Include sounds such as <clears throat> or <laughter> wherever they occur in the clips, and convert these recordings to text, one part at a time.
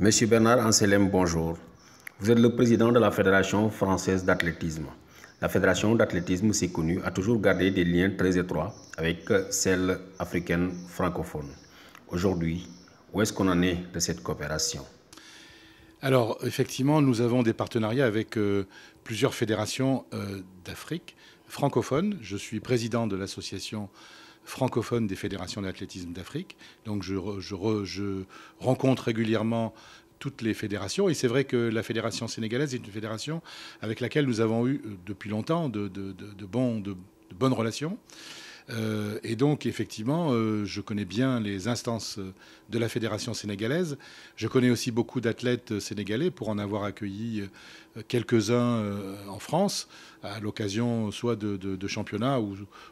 Monsieur Bernard Anselm, bonjour. Vous êtes le président de la Fédération française d'athlétisme. La Fédération d'athlétisme, s'est connue a toujours gardé des liens très étroits avec celle africaine francophone. Aujourd'hui, où est-ce qu'on en est de cette coopération alors, effectivement, nous avons des partenariats avec euh, plusieurs fédérations euh, d'Afrique francophones. Je suis président de l'association francophone des fédérations d'athlétisme d'Afrique. Donc je, rencontre régulièrement toutes les fédérations. Et c'est vrai que la fédération sénégalaise est une fédération avec laquelle nous avons eu euh, depuis longtemps de, bonnes relations. Euh, et donc, effectivement, euh, je connais bien les instances euh, de la fédération sénégalaise. Je connais aussi beaucoup d'athlètes sénégalais pour en avoir accueilli quelques-uns en France, à l'occasion soit de, championnats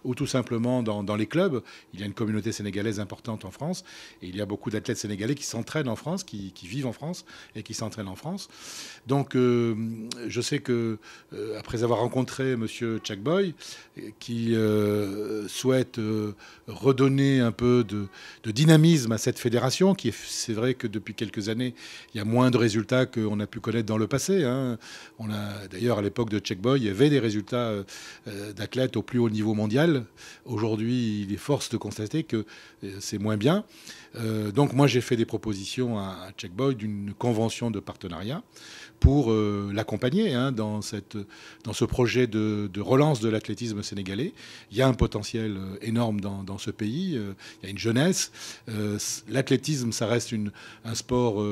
ou, tout simplement dans, les clubs. Il y a une communauté sénégalaise importante en France et il y a beaucoup d'athlètes sénégalais qui s'entraînent en France, qui, vivent en France et qui s'entraînent en France. Donc, je sais que, après avoir rencontré M. Chakboy, qui souhaite euh, redonner un peu de, dynamisme à cette fédération, qui c'est vrai que depuis quelques années, il y a moins de résultats qu'on a pu connaître dans le passé. Hein. On a d'ailleurs à l'époque de Checkboy, il y avait des résultats euh, d'athlètes au plus haut niveau mondial. Aujourd'hui, il est force de constater que euh, c'est moins bien. donc moi, j'ai fait des propositions à Checkboy d'une convention de partenariat pour euh, l'accompagner hein, dans, ce projet de, relance de l'athlétisme sénégalais. Il y a un potentiel euh, énorme dans, ce pays, euh, il y a une jeunesse. l'athlétisme, ça reste un sport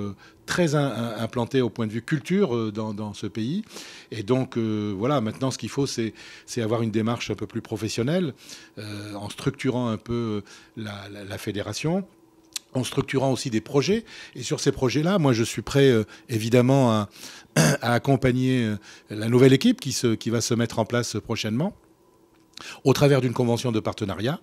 très implanté au point de vue culture dans, ce pays. Et donc, voilà, maintenant, ce qu'il faut, c'est avoir une démarche un peu plus professionnelle, en structurant un peu la fédération, en structurant aussi des projets. Et sur ces projets-là, moi, je suis prêt euh, évidemment à, <clears throat> accompagner euh, la nouvelle équipe qui, se, qui va se mettre en place prochainement au travers d'une convention de partenariat.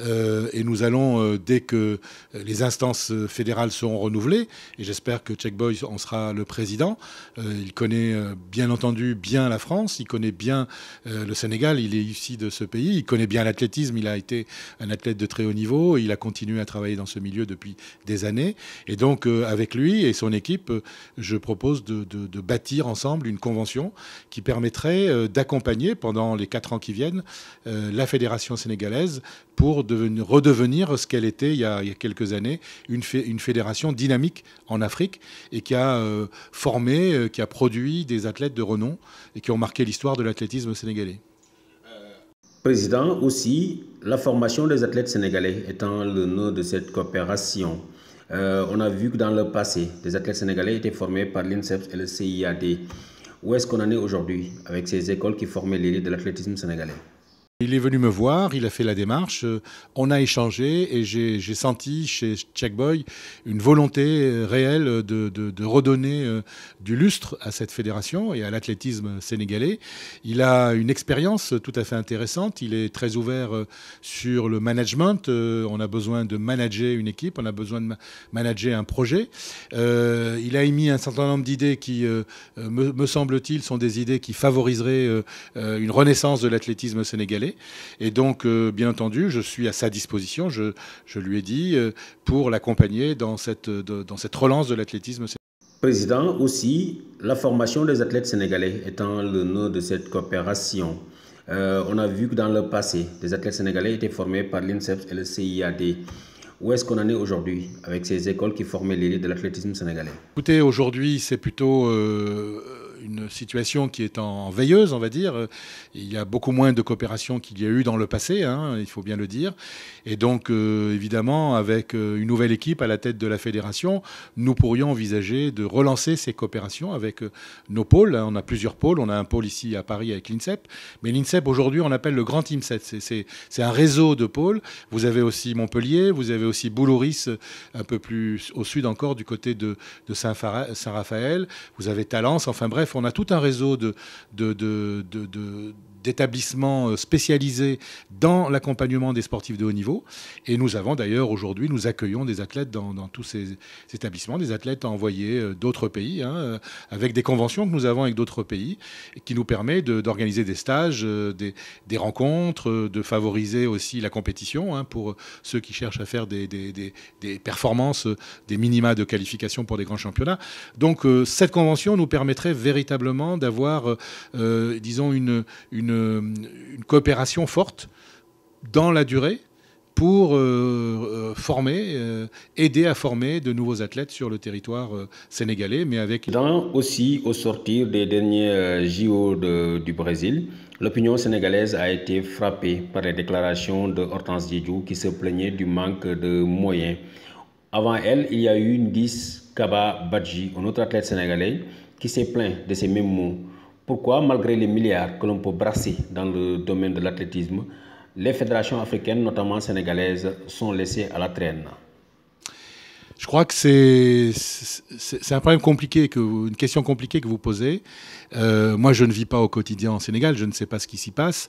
Euh, et nous allons, euh, dès que les instances euh, fédérales seront renouvelées, et j'espère que Checkboy en sera le président, il connaît bien entendu bien la France, il connaît bien le Sénégal, il est ici de ce pays, il connaît bien l'athlétisme, il a été un athlète de très haut niveau, il a continué à travailler dans ce milieu depuis des années. Et donc, avec lui et son équipe, je propose de, de bâtir ensemble une convention qui permettrait d'accompagner pendant les quatre ans qui viennent euh, la fédération sénégalaise pour devenir, redevenir ce qu'elle était il y, a, quelques années, une, fédération dynamique en Afrique et qui a euh, formé, euh, qui a produit des athlètes de renom et qui ont marqué l'histoire de l'athlétisme sénégalais. Président, aussi, la formation des athlètes sénégalais étant le nœud de cette coopération. on a vu que dans le passé, des athlètes sénégalais étaient formés par l'INSEP et le CIAD. Où est-ce qu'on en est aujourd'hui avec ces écoles qui formaient l'élite de l'athlétisme sénégalais il est venu me voir, il a fait la démarche, euh, on a échangé et j'ai senti chez Checkboy une volonté euh, réelle de, de, redonner euh, du lustre à cette fédération et à l'athlétisme sénégalais. Il a une expérience tout à fait intéressante, il est très ouvert sur le management, on a besoin de manager une équipe, on a besoin de manager un projet. il a émis un certain nombre d'idées qui, me, semble-t-il, sont des idées qui favoriseraient une renaissance de l'athlétisme sénégalais. Et donc, euh, bien entendu, je suis à sa disposition, je, je lui ai dit, euh, pour l'accompagner dans cette, euh, dans cette relance de l'athlétisme. Président, aussi, la formation des athlètes sénégalais étant le nœud de cette coopération. on a vu que dans le passé, des athlètes sénégalais étaient formés par l'INSEP et le CIAD. Où est-ce qu'on en est aujourd'hui avec ces écoles qui formaient l'élite de l'athlétisme sénégalais Écoutez, aujourd'hui, c'est plutôt une situation qui est en veilleuse, on va dire. Il y a beaucoup moins de coopération qu'il y a eu dans le passé, hein, il faut bien le dire. Et donc, euh, évidemment, avec euh, une nouvelle équipe à la tête de la fédération, nous pourrions envisager de relancer ces coopérations avec euh, nos pôles. On a plusieurs pôles. On a un pôle ici à Paris avec l'INSEP. Mais l'INSEP, aujourd'hui, on appelle le grand IMSET. C'est un réseau de pôles. Vous avez aussi Montpellier, vous avez aussi Boulouris, un peu plus au sud encore, du côté de, de Saint-Raphaël. Vous avez Talence. Enfin bref, on a tout un réseau de, de, de d'établissements euh, spécialisés dans l'accompagnement des sportifs de haut niveau. Et nous avons d'ailleurs aujourd'hui, nous accueillons des athlètes dans, tous ces, établissements, des athlètes envoyés euh, d'autres pays, hein, euh, avec des conventions que nous avons avec d'autres pays, qui nous permet d'organiser des stages, des, rencontres, de favoriser aussi la compétition hein, pour ceux qui cherchent à faire des, des, performances, des minima de qualification pour des grands championnats. Donc cette convention nous permettrait véritablement d'avoir, disons, une, une une, coopération forte dans la durée pour euh, euh, former, euh, aider à former de nouveaux athlètes sur le territoire sénégalais, mais avec... Dans aussi, au sortir des derniers JO du Brésil, l'opinion sénégalaise a été frappée par les déclarations de Hortense Diédiou qui se plaignait du manque de moyens. Avant elle, il y a eu Ndis Kaba Badji, un autre athlète sénégalais, qui s'est plaint de ces mêmes mots. Pourquoi, malgré les milliards que l'on peut brasser dans le domaine de l'athlétisme, les fédérations africaines, notamment sénégalaises, sont laissées à la traîne je crois que c'est un problème compliqué, que une question compliquée que vous posez. Euh, moi, je ne vis pas au quotidien en Sénégal, je ne sais pas ce qui s'y passe.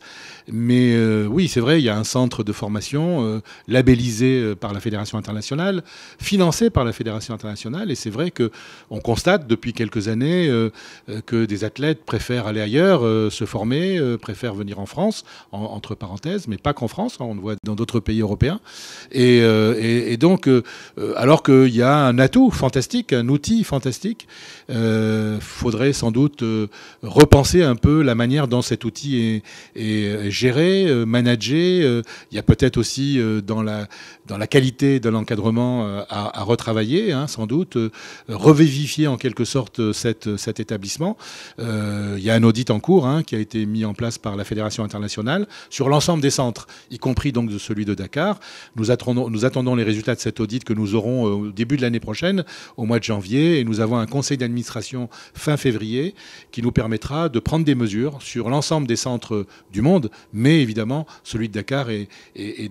Mais euh, oui, c'est vrai, il y a un centre de formation euh, labellisé par la Fédération internationale, financé par la Fédération internationale. Et c'est vrai qu'on constate depuis quelques années que des athlètes préfèrent aller ailleurs, se former, préfèrent venir en France, entre parenthèses, mais pas qu'en France, hein, on le voit dans d'autres pays européens. et donc, alors que il y a un atout fantastique, un outil fantastique. Il euh, faudrait sans doute euh, repenser un peu la manière dont cet outil est, est géré, euh, managé. Il y a peut-être aussi dans la, dans la qualité de l'encadrement à, retravailler, hein, sans doute, revivifier en quelque sorte cette, cet établissement. il y a un audit en cours hein, qui a été mis en place par la Fédération internationale sur l'ensemble des centres, y compris donc de celui de Dakar. Nous attendons, nous attendons les résultats de cet audit que nous aurons début de l'année prochaine, au mois de janvier, et nous avons un conseil d'administration fin février qui nous permettra de prendre des mesures sur l'ensemble des centres du monde, mais évidemment celui de Dakar est,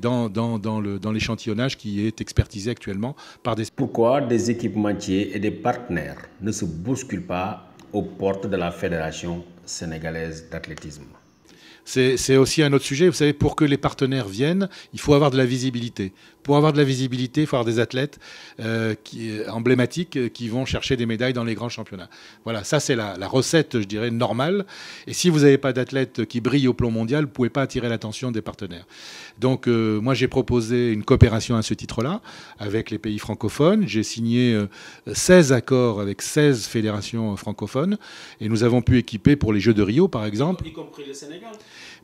dans, dans l'échantillonnage qui est expertisé actuellement par des... Pourquoi des équipementiers et des partenaires ne se bousculent pas aux portes de la Fédération sénégalaise d'athlétisme c'est aussi un autre sujet. Vous savez, pour que les partenaires viennent, il faut avoir de la visibilité pour avoir de la visibilité, il faut avoir des athlètes euh, euh, emblématiques euh, qui vont chercher des médailles dans les grands championnats. Voilà, ça c'est la, recette, je dirais, normale. Et si vous n'avez pas d'athlètes qui brillent au plan mondial, vous ne pouvez pas attirer l'attention des partenaires. Donc moi j'ai proposé une coopération à ce titre-là avec les pays francophones. J'ai signé 16 accords avec 16 fédérations francophones et nous avons pu équiper pour les Jeux de Rio par exemple. Y compris le Sénégal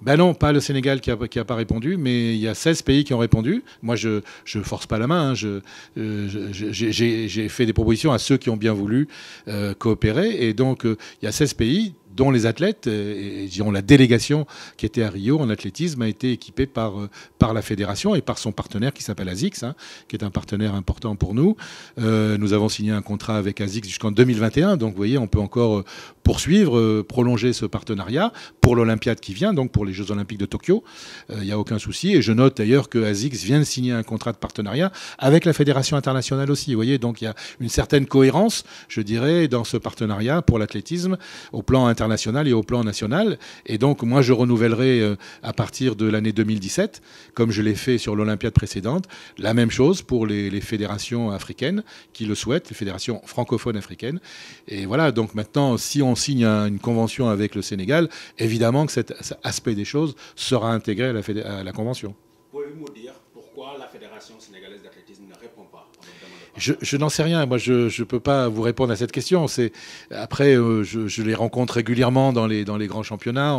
Ben non, pas le Sénégal qui n'a pas répondu, mais il y a 16 pays qui ont répondu. Moi je, je force pas la main. Hein, euh, j'ai, fait des propositions à ceux qui ont bien voulu euh, coopérer. Et donc, euh, il y a 16 pays, dont les athlètes, euh, et, et la délégation qui était à Rio en athlétisme a été équipée par, euh, par la fédération et par son partenaire qui s'appelle ASICS, hein, qui est un partenaire important pour nous. Euh, nous avons signé un contrat avec ASICS jusqu'en 2021, donc vous voyez, on peut encore poursuivre, prolonger ce partenariat pour l'Olympiade qui vient, donc pour les Jeux Olympiques de Tokyo. Il y n'y a aucun souci. Et je note d'ailleurs que ASICS vient de signer un contrat de partenariat avec la Fédération internationale aussi. Vous voyez, donc il y a une certaine cohérence, je dirais, dans ce partenariat pour l'athlétisme au plan international international et au plan national. Et donc, moi, je renouvellerai euh, à partir de l'année 2017, comme je l'ai fait sur l'Olympiade précédente, la même chose pour les, fédérations africaines qui le souhaitent, les fédérations francophones africaines. Et voilà, donc maintenant, si on signe une convention avec le Sénégal, évidemment que cet aspect des choses sera intégré à la, convention. Pouvez-vous dire pourquoi la fédération sénégalaise je, n'en sais rien. Moi, je ne peux pas vous répondre à cette question. C'est après, euh, je, les rencontre régulièrement dans les dans les grands championnats.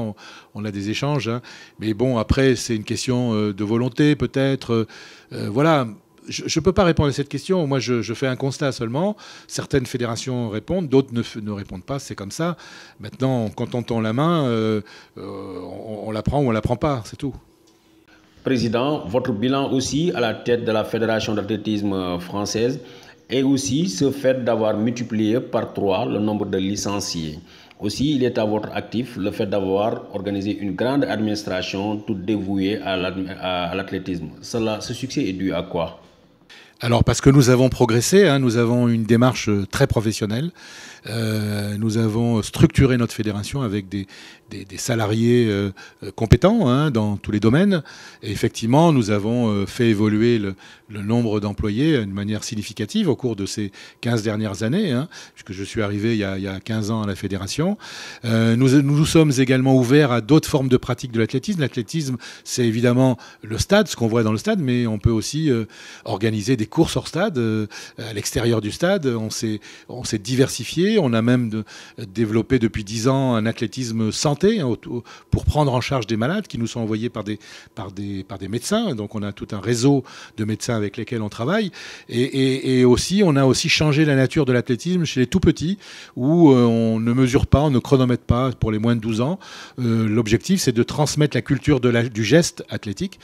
On, a des échanges, hein. mais bon, après, c'est une question euh, de volonté, peut-être. Euh, voilà. Je ne peux pas répondre à cette question. Moi, je, fais un constat seulement. Certaines fédérations répondent, d'autres ne, ne, répondent pas. C'est comme ça. Maintenant, quand on tend la main, on, on, la prend ou on la prend pas. C'est tout. Président, votre bilan aussi à la tête de la Fédération d'athlétisme française est aussi ce fait d'avoir multiplié par trois le nombre de licenciés. Aussi, il est à votre actif le fait d'avoir organisé une grande administration toute dévouée à l'athlétisme. Cela, ce succès est dû à quoi alors parce que nous avons progressé, hein, nous avons une démarche euh, très professionnelle, euh, nous avons structuré notre fédération avec des, salariés euh, compétents hein, dans tous les domaines. Et effectivement, nous avons fait évoluer le, nombre d'employés d'une manière significative au cours de ces 15 dernières années, hein, puisque je suis arrivé il y a, il y a 15 ans à la fédération. nous, nous sommes également ouverts à d'autres formes de pratiques de l'athlétisme. L'athlétisme, c'est évidemment le stade, ce qu'on voit dans le stade, mais on peut aussi organiser des courses hors stade, euh, à l'extérieur du stade. On s'est, on s'est diversifié. On a même développé depuis 10 ans un athlétisme santé hein, pour prendre en charge des malades qui nous sont envoyés par des, par des, par des médecins. Donc on a tout un réseau de médecins avec lesquels on travaille. Et, aussi, on a aussi changé la nature de l'athlétisme chez les tout petits où euh, on ne mesure pas, on ne chronomètre pas pour les moins de 12 ans. Euh, l'objectif, c'est de transmettre la culture de la, du geste athlétique,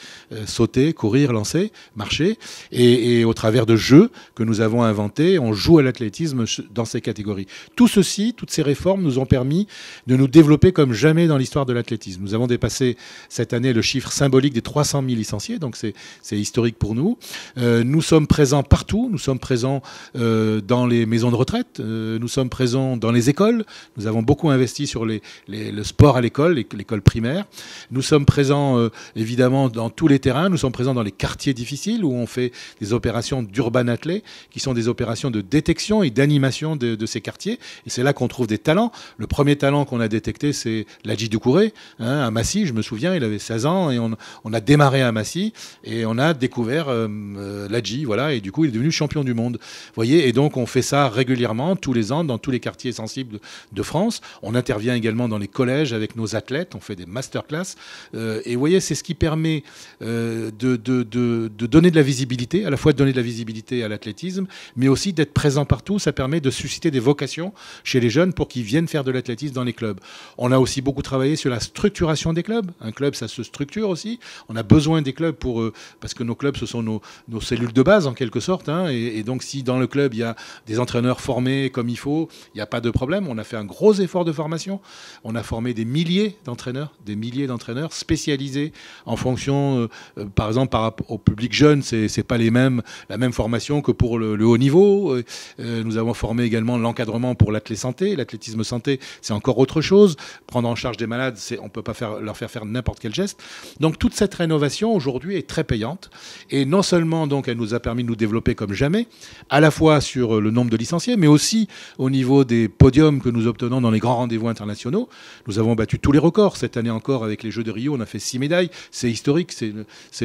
sauter, courir, lancer, marcher. Et, et au travers de jeux que nous avons inventés, on joue à l'athlétisme dans ces catégories. Tout ceci, toutes ces réformes nous ont permis de nous développer comme jamais dans l'histoire de l'athlétisme. Nous avons dépassé cette année le chiffre symbolique des 300 000 licenciés, donc c'est historique pour nous. Euh, nous sommes présents partout, nous sommes présents euh, dans les maisons de retraite, euh, nous sommes présents dans les écoles, nous avons beaucoup investi sur les, le sport à l'école, l'école primaire. Nous sommes présents évidemment dans tous les terrains, nous sommes présents dans les quartiers difficiles où on fait des opérations d'urban athlètes qui sont des opérations de détection et d'animation de, ces quartiers. Et c'est là qu'on trouve des talents. Le premier talent qu'on a détecté, c'est l'Aji Doucouré, hein, à Massy, je me souviens, il avait 16 ans, et on, a démarré à Massy, et on a découvert euh, euh, l'Aji, voilà, et du coup, il est devenu champion du monde. voyez, et donc on fait ça régulièrement, tous les ans, dans tous les quartiers sensibles de France. On intervient également dans les collèges avec nos athlètes, on fait des masterclass. class euh, et vous voyez, c'est ce qui permet de, de, de donner de la visibilité, à la fois de donner de la visibilité à l'athlétisme, mais aussi d'être présent partout. Ça permet de susciter des vocations chez les jeunes pour qu'ils viennent faire de l'athlétisme dans les clubs. On a aussi beaucoup travaillé sur la structuration des clubs. Un club, ça se structure aussi. On a besoin des clubs pour eux parce que nos clubs, ce sont nos, cellules de base en quelque sorte. Hein. et, donc, si dans le club il y a des entraîneurs formés comme il faut, il n'y a pas de problème. On a fait un gros effort de formation. On a formé des milliers d'entraîneurs, des milliers d'entraîneurs spécialisés en fonction, euh, euh, par exemple, par, au public jeune, c'est pas les mêmes la même formation que pour le, haut niveau. Euh, euh, nous avons formé également l'encadrement pour l'athlète santé. L'athlétisme santé, c'est encore autre chose. Prendre en charge des malades, on ne peut pas leur faire faire n'importe quel geste. Donc toute cette rénovation aujourd'hui est très payante. Et non seulement donc elle nous a permis de nous développer comme jamais, à la fois sur euh, le nombre de licenciés, mais aussi au niveau des podiums que nous obtenons dans les grands rendez-vous internationaux. Nous avons battu tous les records cette année encore avec les Jeux de Rio. On a fait six médailles. C'est historique, c'est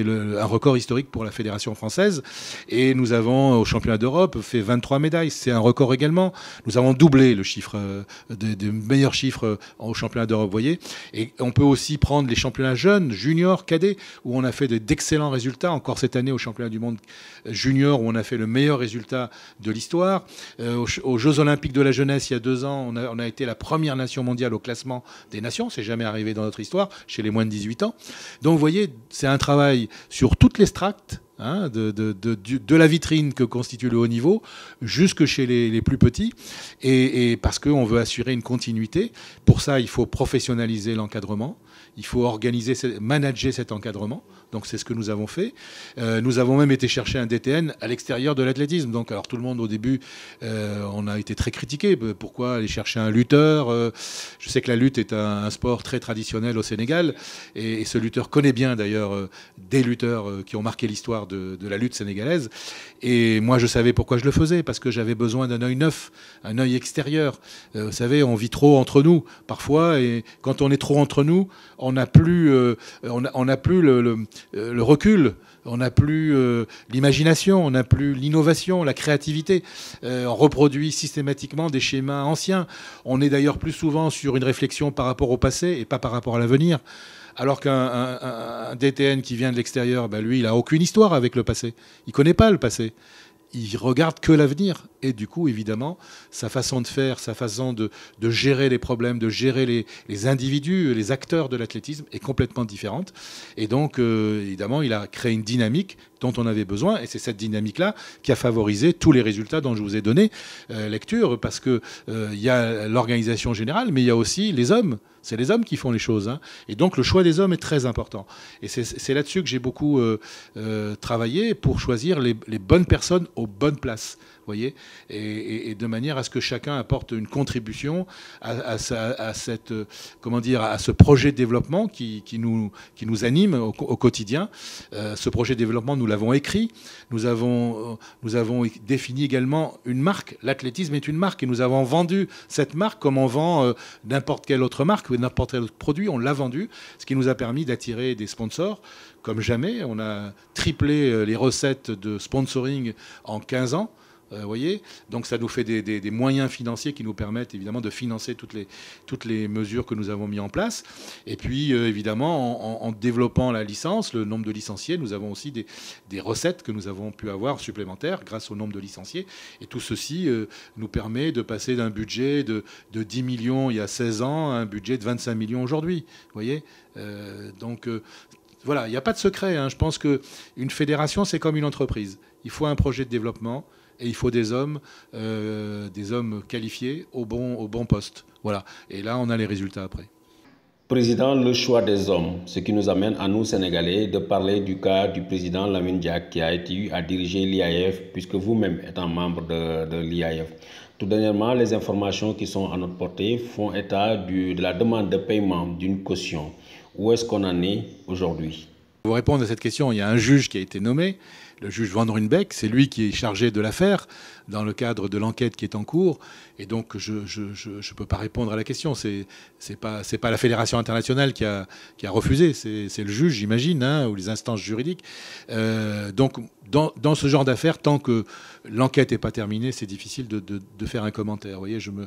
un record historique pour la Fédération française. Et nous avons, au championnat d'Europe, fait 23 médailles. C'est un record également. Nous avons doublé le chiffre, euh, des, meilleurs chiffres euh, au championnat d'Europe, vous voyez. Et on peut aussi prendre les championnats jeunes, juniors, cadets, où on a fait d'excellents résultats. Encore cette année, au championnat du monde euh, junior, où on a fait le meilleur résultat de l'histoire. aux, Jeux Olympiques de la jeunesse, il y a deux ans, on a, été la première nation mondiale au classement des nations. C'est jamais arrivé dans notre histoire, chez les moins de 18 ans. Donc, vous voyez, c'est un travail sur toutes les strates Hein, de, de, la vitrine que constitue le haut niveau jusque chez les, plus petits, et, et parce qu'on veut assurer une continuité. Pour ça, il faut professionnaliser l'encadrement, il faut organiser, manager cet encadrement donc c'est ce que nous avons fait. Euh, nous avons même été chercher un DTN à l'extérieur de l'athlétisme. Donc alors tout le monde au début, euh, on a été très critiqué. Euh, pourquoi aller chercher un lutteur Je sais que la lutte est un, sport très traditionnel au Sénégal et, ce lutteur connaît bien d'ailleurs des lutteurs qui ont marqué l'histoire de, la lutte sénégalaise. Et moi je savais pourquoi je le faisais parce que j'avais besoin d'un œil neuf, un œil extérieur. vous savez, on vit trop entre nous parfois et quand on est trop entre nous, on n'a plus, on, a, plus le euh, le recul, on n'a plus euh, l'imagination, on n'a plus l'innovation, la créativité. Euh, on reproduit systématiquement des schémas anciens. On est d'ailleurs plus souvent sur une réflexion par rapport au passé et pas par rapport à l'avenir. Alors qu'un DTN qui vient de l'extérieur, bah, lui, il n'a aucune histoire avec le passé. Il ne connaît pas le passé il regarde que l'avenir. Et du coup, évidemment, sa façon de faire, sa façon de, gérer les problèmes, de gérer les, individus, les acteurs de l'athlétisme est complètement différente. Et donc, euh, évidemment, il a créé une dynamique dont on avait besoin. Et c'est cette dynamique-là qui a favorisé tous les résultats dont je vous ai donné euh, lecture, parce que euh, il y a l'organisation générale, mais il y a aussi les hommes. C'est les hommes qui font les choses. Hein. Et donc le choix des hommes est très important. Et c'est là-dessus que j'ai beaucoup euh, travaillé pour choisir les, bonnes personnes aux bonnes places. Voyez et, de manière à ce que chacun apporte une contribution à, cette, comment dire, à ce projet de développement qui, nous, qui nous anime au, quotidien. ce projet développement, nous écrit. Nous avons, euh, nous avons défini également une marque. L'athlétisme est une marque et nous avons vendu cette marque comme on vend euh, n'importe quelle autre marque ou n'importe quel autre produit. On l'a vendu, ce qui nous a permis d'attirer des sponsors comme jamais. On a triplé euh, les recettes de sponsoring en 15 ans. Euh, voyez Donc ça nous fait des, moyens financiers qui nous permettent évidemment de financer toutes les, toutes les mesures que nous avons mises en place. Et puis euh, évidemment, en, développant la licence, le nombre de licenciés, nous avons aussi des, recettes que nous avons pu avoir supplémentaires grâce au nombre de licenciés. Et tout ceci euh, nous permet de passer d'un budget de, 10 millions il y a 16 ans à un budget de 25 millions aujourd'hui. voyez Donc voilà, il n'y a pas de secret. Hein. Je pense qu'une fédération, c'est comme une entreprise. Il faut un projet de développement, et il faut des hommes, euh, des hommes qualifiés au bon, au bon poste. Voilà. Et là, on a les résultats après. Président, le choix des hommes, ce qui nous amène à nous, Sénégalais, de parler du cas du président lamin qui a été eu à diriger l'IAF, puisque vous-même êtes un membre de, l'IAF. Tout dernièrement, les informations qui sont à notre portée font état de la demande de paiement d'une caution. Où est-ce qu'on en est aujourd'hui Pour répondre à cette question, il y a un juge qui a été nommé le juge Van Runbeck, c'est lui qui est chargé de l'affaire dans le cadre de l'enquête qui est en cours. Et donc, je ne peux pas répondre à la question. Ce n'est pas, la Fédération internationale qui a, refusé, c'est le juge, j'imagine, hein, ou les instances juridiques. Euh, donc, dans, ce genre d'affaires, tant que l'enquête n'est pas terminée, c'est difficile de, faire un commentaire. Vous voyez, je ne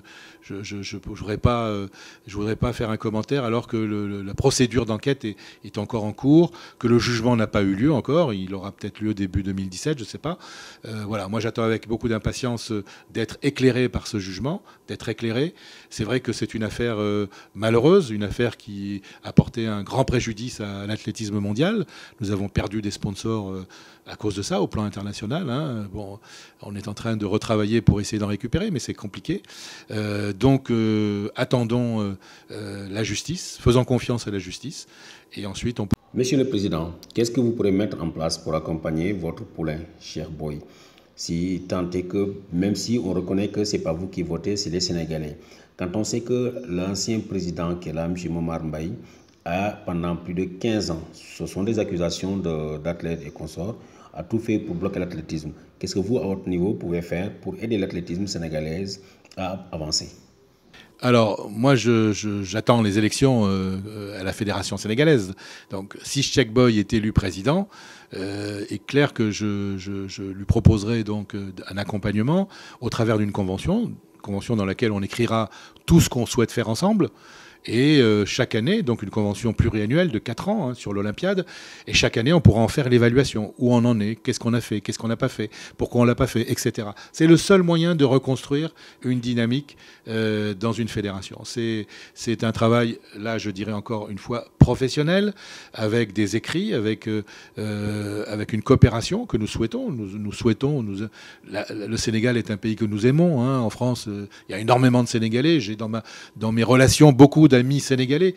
euh, voudrais, pas, faire un commentaire alors que la procédure d'enquête est, est encore en cours, que le jugement n'a pas eu lieu encore. Il aura peut-être lieu début 2017, je ne sais pas. Euh, voilà, moi j'attends avec beaucoup d'impatience euh, d'être éclairé par ce jugement, d'être éclairé. C'est vrai que c'est une affaire euh, malheureuse, une affaire qui a porté un grand préjudice à l'athlétisme mondial. Nous avons perdu des sponsors à cause de ça au plan international. Hein. bon, on est en train de retravailler pour essayer d'en récupérer, mais c'est compliqué. Euh, donc euh, attendons euh, la justice, faisons confiance à la justice, et ensuite on. Monsieur le Président, qu'est-ce que vous pourrez mettre en place pour accompagner votre poulain, cher Boy si tant est que, même si on reconnaît que ce n'est pas vous qui votez, c'est les Sénégalais. Quand on sait que l'ancien président qui est là, M. Momar Mbaye, a, pendant plus de 15 ans, ce sont des accusations d'athlètes et consorts, a tout fait pour bloquer l'athlétisme. Qu'est-ce que vous, à votre niveau, pouvez faire pour aider l'athlétisme sénégalaise à avancer alors, moi, j'attends les élections euh, euh, à la Fédération sénégalaise. Donc, si Boy est élu président, euh, est clair que je, je lui proposerai donc euh, un accompagnement au travers d'une convention, convention dans laquelle on écrira tout ce qu'on souhaite faire ensemble. Et euh, chaque année, donc une convention pluriannuelle de 4 ans hein, sur l'Olympiade, et chaque année, on pourra en faire l'évaluation. Où on en est, qu'est-ce qu'on a fait, qu'est-ce qu'on n'a pas fait, pourquoi on ne l'a pas fait, etc. C'est le seul moyen de reconstruire une dynamique euh, dans une fédération. C'est un travail, là, je dirais encore une fois, professionnelle, avec des écrits, avec, euh, euh, avec une coopération que nous souhaitons. Nous, nous souhaitons. Nous, le Sénégal est un pays que nous aimons. Hein. En France, euh, il y a énormément de Sénégalais. J'ai dans, ma, dans mes relations beaucoup d'amis sénégalais.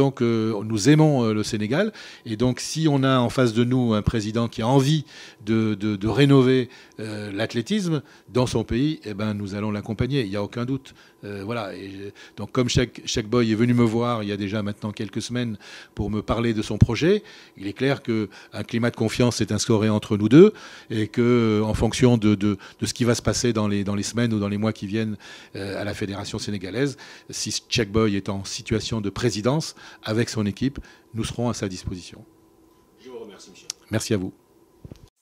donc, nous aimons le Sénégal. Et donc, si on a en face de nous un président qui a envie de, de, rénover l'athlétisme dans son pays, et eh ben, nous allons l'accompagner. Il n'y a aucun doute. voilà. donc, comme chaque, chaque boy est venu me voir il y a déjà maintenant quelques semaines, pour me parler de son projet. Il est clair qu'un climat de confiance est instauré entre nous deux et que, en fonction de, ce qui va se passer dans les, dans les semaines ou dans les mois qui viennent euh, à la Fédération sénégalaise, si Checkboy est en situation de présidence avec son équipe, nous serons à sa disposition. Je vous remercie, Merci à vous.